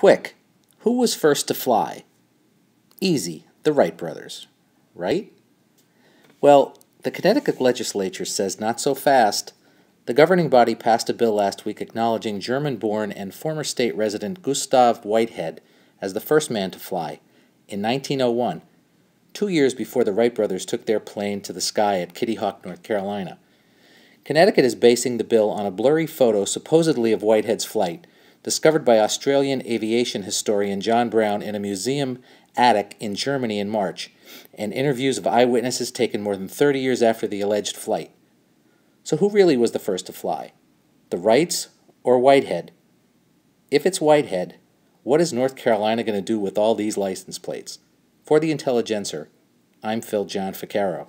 Quick, who was first to fly? Easy, the Wright brothers, right? Well, the Connecticut legislature says not so fast. The governing body passed a bill last week acknowledging German born and former state resident Gustav Whitehead as the first man to fly in 1901, two years before the Wright brothers took their plane to the sky at Kitty Hawk, North Carolina. Connecticut is basing the bill on a blurry photo supposedly of Whitehead's flight, discovered by Australian aviation historian John Brown in a museum attic in Germany in March, and interviews of eyewitnesses taken more than 30 years after the alleged flight. So, who really was the first to fly? The Wrights or Whitehead? If it's Whitehead, what is North Carolina going to do with all these license plates? For the Intelligencer, I'm Phil John Ficaro.